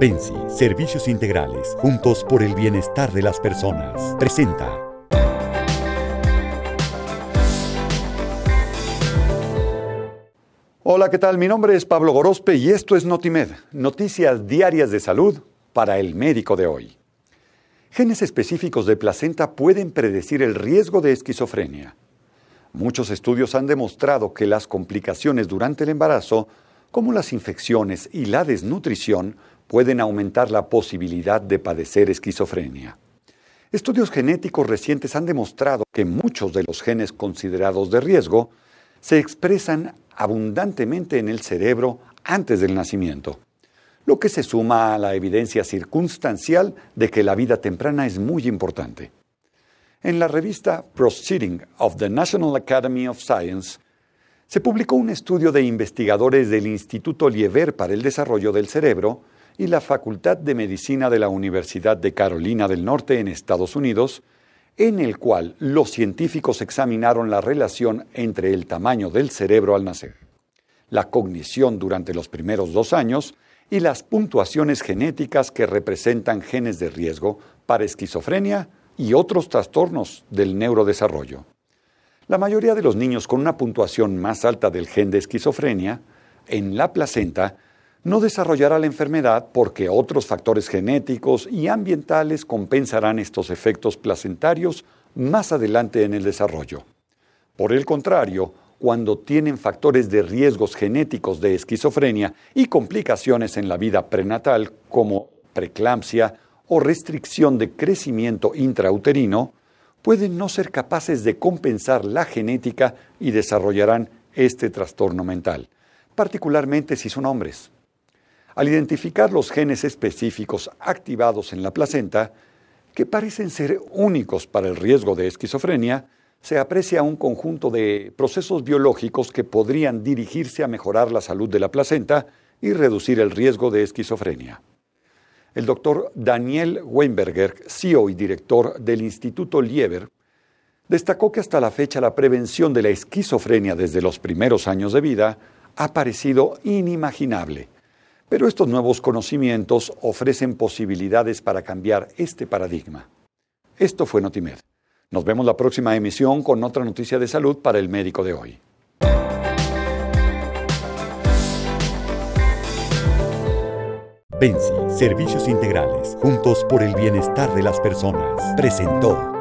Benzi, Servicios Integrales, juntos por el bienestar de las personas. Presenta. Hola, ¿qué tal? Mi nombre es Pablo Gorospe y esto es Notimed, noticias diarias de salud para el médico de hoy. Genes específicos de placenta pueden predecir el riesgo de esquizofrenia. Muchos estudios han demostrado que las complicaciones durante el embarazo, como las infecciones y la desnutrición, pueden aumentar la posibilidad de padecer esquizofrenia. Estudios genéticos recientes han demostrado que muchos de los genes considerados de riesgo se expresan abundantemente en el cerebro antes del nacimiento, lo que se suma a la evidencia circunstancial de que la vida temprana es muy importante. En la revista Proceeding of the National Academy of Science se publicó un estudio de investigadores del Instituto Lieber para el Desarrollo del Cerebro y la Facultad de Medicina de la Universidad de Carolina del Norte en Estados Unidos, en el cual los científicos examinaron la relación entre el tamaño del cerebro al nacer, la cognición durante los primeros dos años y las puntuaciones genéticas que representan genes de riesgo para esquizofrenia y otros trastornos del neurodesarrollo. La mayoría de los niños con una puntuación más alta del gen de esquizofrenia en la placenta no desarrollará la enfermedad porque otros factores genéticos y ambientales compensarán estos efectos placentarios más adelante en el desarrollo. Por el contrario, cuando tienen factores de riesgos genéticos de esquizofrenia y complicaciones en la vida prenatal como preclampsia o restricción de crecimiento intrauterino, pueden no ser capaces de compensar la genética y desarrollarán este trastorno mental, particularmente si son hombres al identificar los genes específicos activados en la placenta, que parecen ser únicos para el riesgo de esquizofrenia, se aprecia un conjunto de procesos biológicos que podrían dirigirse a mejorar la salud de la placenta y reducir el riesgo de esquizofrenia. El doctor Daniel Weinberger, CEO y director del Instituto Lieber, destacó que hasta la fecha la prevención de la esquizofrenia desde los primeros años de vida ha parecido inimaginable pero estos nuevos conocimientos ofrecen posibilidades para cambiar este paradigma. Esto fue Notimed. Nos vemos la próxima emisión con otra noticia de salud para el médico de hoy. Benzi, Servicios Integrales, juntos por el bienestar de las personas, presentó.